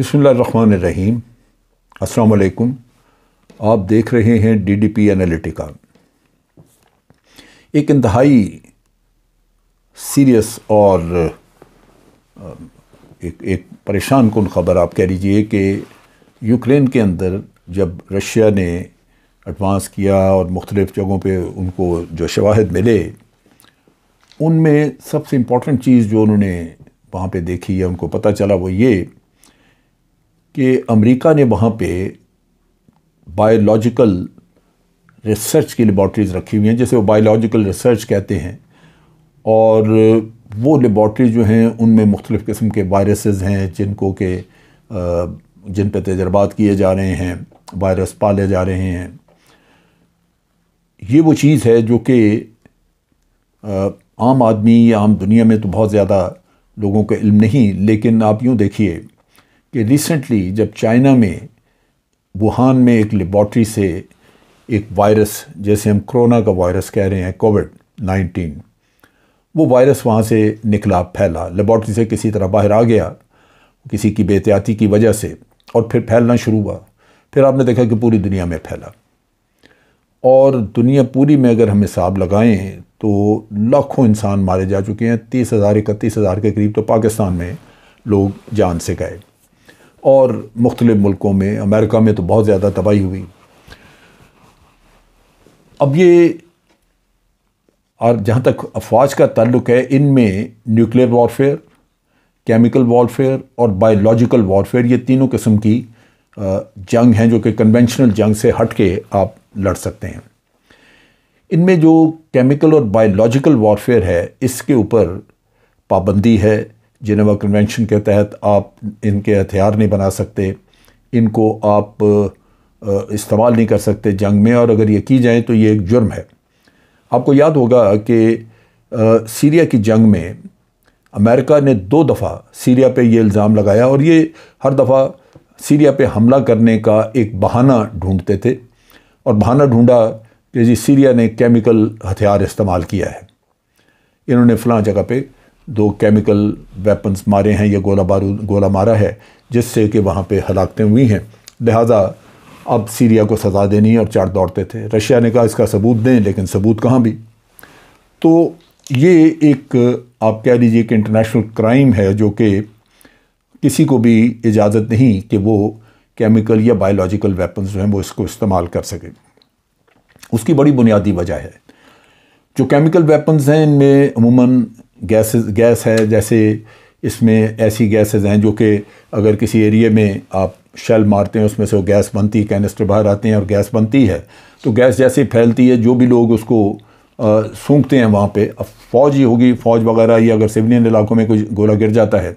बिसमीम असलकुम आप देख रहे हैं डीडीपी एनालिटिका एक इंतहाई सीरियस और एक एक परेशान कन ख़बर आप कह लीजिए कि यूक्रेन के अंदर जब रशिया ने एडवांस किया और मुख्तलिफ़ जगहों पे उनको जो शवाहद मिले उनमें सबसे इम्पोर्टेंट चीज़ जो उन्होंने वहाँ पे देखी या उनको पता चला वो ये कि अमेरिका ने वहाँ पे बायोलॉजिकल रिसर्च की लेबॉर्ट्रीज़ रखी हुई हैं जैसे वो बायोलॉजिकल रिसर्च कहते हैं और वो लेबॉट्रीज़ जो हैं उनमें मुख्तलिफ़ किस्म के वायरसेस हैं जिनको के जिन पर तजर्बात किए जा रहे हैं वायरस पाले जा रहे हैं ये वो चीज़ है जो कि आम आदमी या आम दुनिया में तो बहुत ज़्यादा लोगों का इल्म नहीं लेकिन आप यूँ देखिए कि रिसेंटली जब चाइना में वुहान में एक लेबॉर्ट्री से एक वायरस जैसे हम कोरोना का वायरस कह रहे हैं कोविड नाइन्टीन वो वायरस वहाँ से निकला फैला लेबॉर्ट्री से किसी तरह बाहर आ गया किसी की बेहतियाती की वजह से और फिर फैलना शुरू हुआ फिर आपने देखा कि पूरी दुनिया में फैला और दुनिया पूरी में अगर हम हिसाब लगाएं तो लाखों इंसान मारे जा चुके हैं तीस हज़ार इकतीस हज़ार के करीब तो पाकिस्तान में लोग जान से गए और मुख्तलि मुल्कों में अमेरिका में तो बहुत ज़्यादा तबाही हुई अब ये और जहाँ तक अफवाज का ताल्लुक है इनमें न्यूक्लियर वारफेयर केमिकल वारफेयर और बायोलॉजिकल वारफेयर ये तीनों किस्म की जंग हैं जो कि कन्वेंशनल जंग से हट के आप लड़ सकते हैं इनमें जो केमिकल और बायोलॉजिकल वारफेयर है इसके ऊपर पाबंदी है जिनेवा कन्वेंशन के तहत आप इनके हथियार नहीं बना सकते इनको आप इस्तेमाल नहीं कर सकते जंग में और अगर ये की जाए तो ये एक जुर्म है आपको याद होगा कि सीरिया की जंग में अमेरिका ने दो दफ़ा सीरिया पे ये इल्ज़ाम लगाया और ये हर दफ़ा सीरिया पे हमला करने का एक बहाना ढूंढते थे और बहाना ढूंढा कि जी सीरिया ने केमिकल हथियार इस्तेमाल किया है इन्होंने फ़लाँ जगह पर दो केमिकल वेपन्स मारे हैं या गोला बारूद गोला मारा है जिससे कि वहाँ पर हलाकतें हुई हैं लिहाजा अब सीरिया को सज़ा देनी है और चार दौड़ते थे रशिया ने कहा इसका सबूत दें लेकिन सबूत कहाँ भी तो ये एक आप कह लीजिए कि इंटरनेशनल क्राइम है जो कि किसी को भी इजाज़त नहीं कि वो केमिकल या बायोलॉजिकल वेपन्स जो हैं वो इसको इस्तेमाल कर सके उसकी बड़ी बुनियादी वजह है जो केमिकल वेपन्स हैं इनमें अमूमन गैस गैस है जैसे इसमें ऐसी गैसेज हैं जो कि अगर किसी एरिए में आप शेल मारते हैं उसमें से वो गैस बनती कैनिस्टर बाहर आते हैं और गैस बनती है तो गैस जैसे फैलती है जो भी लोग उसको सूंघते हैं वहाँ पे अब फौज ही होगी फौज वगैरह या अगर सिविलियन इलाकों में कोई गोला गिर जाता है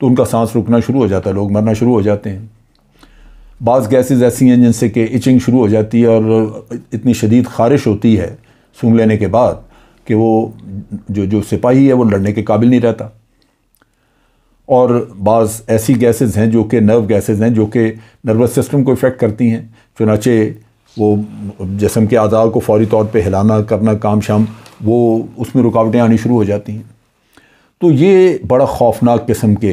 तो उनका सांस रुकना शुरू हो जाता है लोग मरना शुरू हो जाते हैं बाज़ गैसेज ऐसी हैं जिनसे कि इचिंग शुरू हो जाती है और इतनी शदीद खारिश होती है सूंघ लेने के बाद कि वो जो जो सिपाही है वो लड़ने के काबिल नहीं रहता और बाज़ ऐसी गैसेस हैं जो कि नर्व गैसेस हैं जो कि नर्वस सिस्टम को इफ़ेक्ट करती हैं चुनाचे वो जिसम के आज़ाद को फौरी तौर पे हिलाना करना काम शाम वो उसमें रुकावटें आनी शुरू हो जाती हैं तो ये बड़ा खौफनाक किस्म के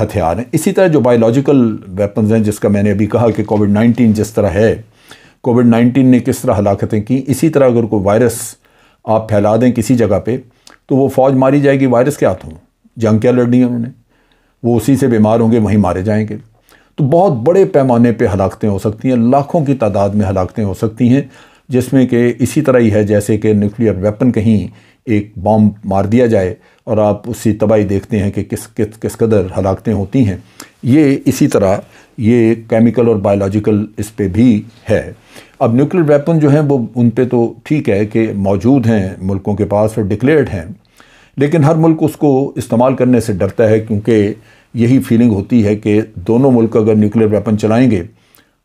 हथियार हैं इसी तरह जो बायोलॉजिकल वेपन्स हैं जिसका मैंने अभी कहा कि कोविड नाइन्टीन जिस तरह है कोविड नाइन्टीन ने किस तरह हलाकतें की इसी तरह अगर कोई वायरस आप फैला दें किसी जगह पे तो वो फौज मारी जाएगी वायरस के हाथों जंग क्या लड़नी है उन्होंने वो उसी से बीमार होंगे वहीं मारे जाएंगे तो बहुत बड़े पैमाने पे हलाकतें हो सकती हैं लाखों की तादाद में हलाकतें हो सकती हैं जिसमें कि इसी तरह ही है जैसे कि न्यूक्लियर वेपन कहीं एक बॉम्ब मार दिया जाए और आप उसी तबाही देखते हैं कि किस किस किस कदर हलाकतें होती हैं ये इसी तरह ये केमिकल और बायोलॉजिकल इस पर भी है अब न्यूक्लियर वेपन जो हैं वो उन पर तो ठीक है कि मौजूद हैं मुल्कों के पास और डिक्लेयर्ड हैं लेकिन हर मुल्क उसको इस्तेमाल करने से डरता है क्योंकि यही फीलिंग होती है कि दोनों मुल्क अगर न्यूक्लियर वेपन चलाएंगे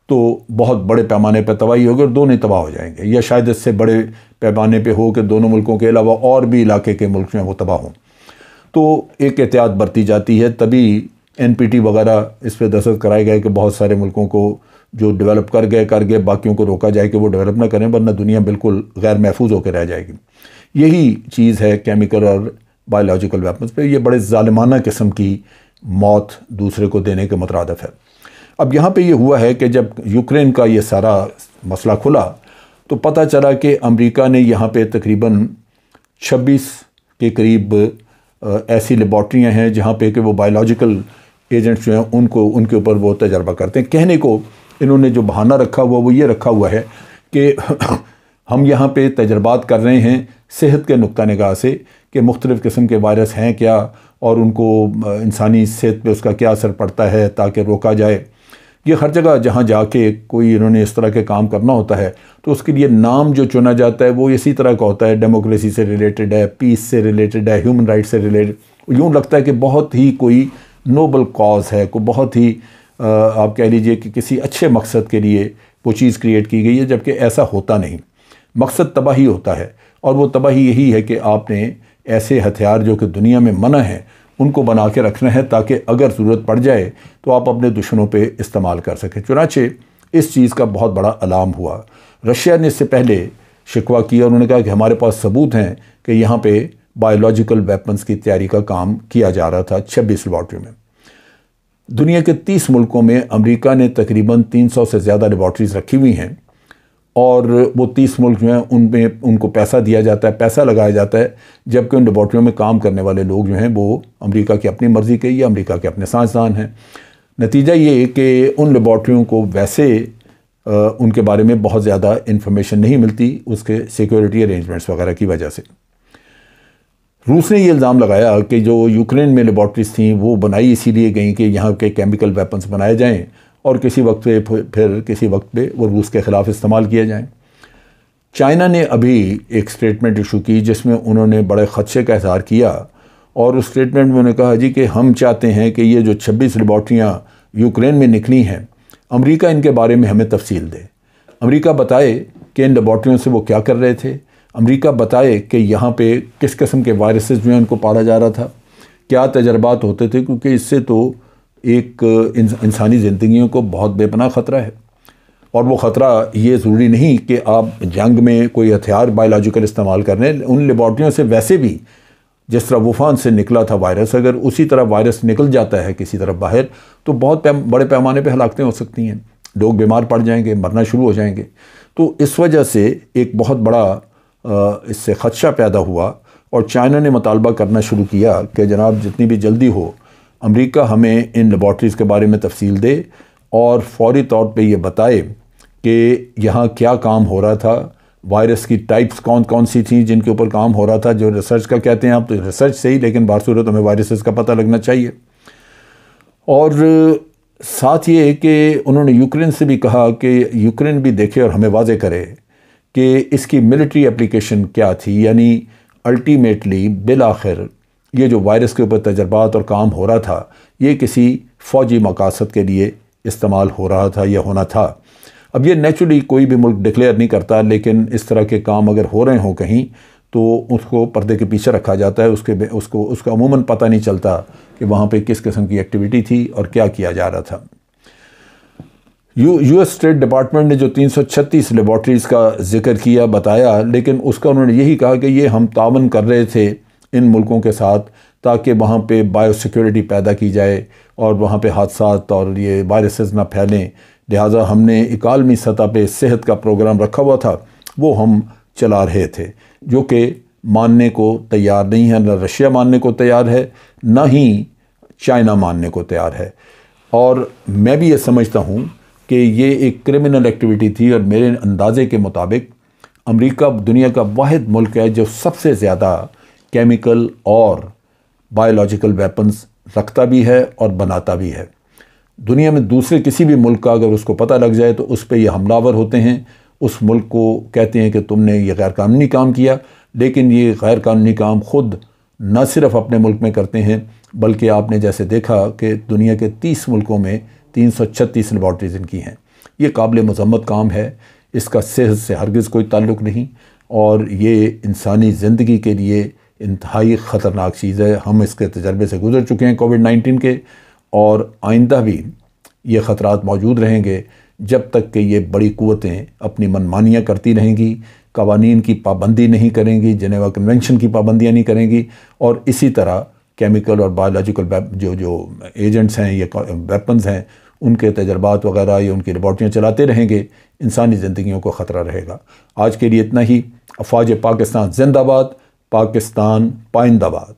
तो बहुत बड़े पैमाने पर तबाही होगी और दोनों तबाह हो जाएंगे या शायद इससे बड़े पैमाने पर हो कि दोनों मुल्कों के अलावा और भी इलाके के मुल्क में वो तबाह हों तो एक एहतियात बरती जाती है तभी एन वगैरह इस पर दस्त कराए गए कि बहुत सारे मुल्कों को जो डेवलप कर गए कर गए बाकियों को रोका जाए कि वो डेवलप ना करें वरना दुनिया बिल्कुल गैर महफूज होकर रह जाएगी यही चीज़ है केमिकल और बायोलॉजिकल वेपन्स पे ये बड़े ालमाना किस्म की मौत दूसरे को देने के मुतरदफ है अब यहाँ पे ये हुआ है कि जब यूक्रेन का ये सारा मसला खुला तो पता चला कि अमेरिका ने यहाँ पे तकरीबन 26 के करीब ऐसी लेबॉट्रियाँ हैं जहाँ पे कि वो बायोलॉजिकल एजेंट्स जो हैं उनको उनके ऊपर वो तजर्बा करते हैं कहने को इन्होंने जो बहाना रखा हुआ वो ये रखा हुआ है कि हम यहाँ पे तजर्बात कर रहे हैं सेहत के नुक़ नगाह से कि मुख्तलिफ़ किस्म के वायरस हैं क्या और उनको इंसानी सेहत पे उसका क्या असर पड़ता है ताकि रोका जाए ये हर जगह जहाँ जाके कोई इन्होंने इस तरह के काम करना होता है तो उसके लिए नाम जो चुना जाता है वो इसी तरह का होता है डेमोक्रेसी से रिलेटेड है पीस से रिलेटेड है ह्यूमन राइट से रिलेटेड यूँ लगता है कि बहुत ही कोई नोबल कॉज है को बहुत ही आप कह लीजिए कि किसी अच्छे मकसद के लिए वो चीज़ क्रिएट की गई है जबकि ऐसा होता नहीं मकसद तबाही होता है और वो तबाही यही है कि आपने ऐसे हथियार जो कि दुनिया में मना है उनको बना के रखना है ताकि अगर ज़रूरत पड़ जाए तो आप अपने दुश्मनों पे इस्तेमाल कर सकें चुनाचे इस चीज़ का बहुत बड़ा अलाम हुआ रशिया ने इससे पहले शिकवा किया उन्होंने कहा कि हमारे पास सबूत हैं कि यहाँ पर बायोलॉजिकल वेपन्स की तैयारी का काम किया जा रहा था छब्बीस लेबॉर्ट्री में दुनिया के तीस मुल्कों में अमेरिका ने तकरीबन 300 से ज़्यादा लेबॉर्ट्रीज़ रखी हुई हैं और वो तीस मुल्क जो हैं उनमें उनको पैसा दिया जाता है पैसा लगाया जाता है जबकि उन लेबॉट्रियों में काम करने वाले लोग जो हैं वो अमरीका की अपनी मर्ज़ी के या अमरीका के अपने साइंसदान हैं नतीजा ये कि उन लेबॉट्रियों को वैसे आ, उनके बारे में बहुत ज़्यादा इन्फॉर्मेशन नहीं मिलती उसके सिक्योरिटी अरेंजमेंट्स वगैरह की वजह से रूस ने ये इल्ज़ाम लगाया कि जो यूक्रेन में लेबॉट्रीज थी वो बनाई इसीलिए गई कि यहाँ के केमिकल वेपन्स बनाए जाएँ और किसी वक्त पे फिर किसी वक्त पे वो रूस के ख़िलाफ़ इस्तेमाल किए जाएं चाइना ने अभी एक स्टेटमेंट इशू की जिसमें उन्होंने बड़े ख़दशे का इजहार किया और उस स्टेटमेंट में उन्होंने कहा जी कि हम चाहते हैं कि ये जो 26 लेबॉट्रियाँ यूक्रेन में निकली हैं अमेरिका इनके बारे में हमें तफसील दे अमेरिका बताए कि इन लेबॉट्रियों से वो क्या कर रहे थे अमेरिका बताए कि यहाँ पे किस किस्म के वायरसेस जो हैं उनको पाला जा रहा था क्या तजर्बात होते थे क्योंकि इससे तो एक इंसानी ज़िंदगियों को बहुत बेपनाह ख़तरा है और वो ख़तरा ये ज़रूरी नहीं कि आप जंग में कोई हथियार बायोलॉजिकल इस्तेमाल कर रहे हैं उन लेबॉर्ट्रियों से वैसे भी जिस तरह वुफान से निकला था वायरस अगर उसी तरह वायरस निकल जाता है किसी तरह बाहर तो बहुत पैम, बड़े पैमाने पर हलाकतें हो सकती हैं लोग बीमार पड़ जाएंगे मरना शुरू हो जाएंगे तो इस वजह से एक बहुत बड़ा इससे ख़दशा पैदा हुआ और चाइना ने मुतालबा करना शुरू किया कि जनाब जितनी भी जल्दी हो अमरीका हमें इन लेबॉर्ट्रीज़ के बारे में तफसील दे और फौरी तौर पर ये बताए कि यहाँ क्या काम हो रहा था वायरस की टाइप्स कौन कौन सी थी जिनके ऊपर काम हो रहा था जो रिसर्च का कहते हैं आप तो रिसर्च से ही लेकिन बारसूरत हमें वायरसेस का पता लगना चाहिए और साथ ये कि उन्होंने यूक्रेन से भी कहा कि यूक्रेन भी देखे और हमें वाजे करे कि इसकी मिलिट्री एप्लीकेशन क्या थी यानी अल्टीमेटली बिल आखिर ये जो वायरस के ऊपर तजर्बात और काम हो रहा था ये किसी फ़ौजी मकासद के लिए इस्तेमाल हो रहा था या होना था अब ये नेचुरली कोई भी मुल्क डिक्लेयर नहीं करता लेकिन इस तरह के काम अगर हो रहे हों कहीं तो उसको पर्दे के पीछे रखा जाता है उसके उसको उसका अमूमन पता नहीं चलता कि वहाँ पे किस किस्म की एक्टिविटी थी और क्या किया जा रहा था यू यूएस स्टेट डिपार्टमेंट ने जो 336 लेबॉट्रीज़ का जिक्र किया बताया लेकिन उसका उन्होंने यही कहा कि ये हम तावन कर रहे थे इन मुल्कों के साथ ताकि वहाँ पे बायोसिक्योरिटी पैदा की जाए और वहाँ पे हादसा और ये वायरसेस ना फैलें लिहाजा हमने इकालमी सतह पे सेहत का प्रोग्राम रखा हुआ था वो हम चला रहे थे जो कि मानने को तैयार नहीं है न रशिया मानने को तैयार है ना ही चाइना मानने को तैयार है और मैं भी ये समझता हूँ कि ये एक क्रिमिनल एक्टिविटी थी और मेरे अंदाजे के मुताबिक अमेरिका दुनिया का वाद मुल्क है जो सबसे ज़्यादा केमिकल और बायोलॉजिकल वेपन्स रखता भी है और बनाता भी है दुनिया में दूसरे किसी भी मुल्क का अगर उसको पता लग जाए तो उस पर ये हमलावर होते हैं उस मुल्क को कहते हैं कि तुमने ये गैरकानूनी काम किया लेकिन ये गैरकानूनी काम ख़ुद न सिर्फ अपने मुल्क में करते हैं बल्कि आपने जैसे देखा कि दुनिया के तीस मुल्कों में तीन सौ छत्तीस लेबॉर्ट्रीज इनकी हैं ये काबिल मजम्मत काम है इसका सेहत से हरगज़ कोई ताल्लुक़ नहीं और ये इंसानी ज़िंदगी के लिए इंतहाई ख़तरनाक चीज़ है हम इसके तजर्बे से गुजर चुके हैं कोविड नाइन्टीन के और आइंदा भी ये खतरा मौजूद रहेंगे जब तक कि ये बड़ी क़वतें अपनी मनमानियाँ करती रहेंगी कवानीन की पाबंदी नहीं करेंगी जनेवा कन्वेंशन की पाबंदियाँ नहीं करेंगी और इसी तरह केमिकल और बायोलॉजिकल जो जो एजेंट्स हैं ये वेपन्स हैं उनके तजर्बात वगैरह या उनकी लेबॉर्ट्रियाँ चलाते रहेंगे इंसानी ज़िंदगी को ख़तरा रहेगा आज के लिए इतना ही अफवाज पाकिस्तान जिंदाबाद पाकिस्तान पाइंदाबाद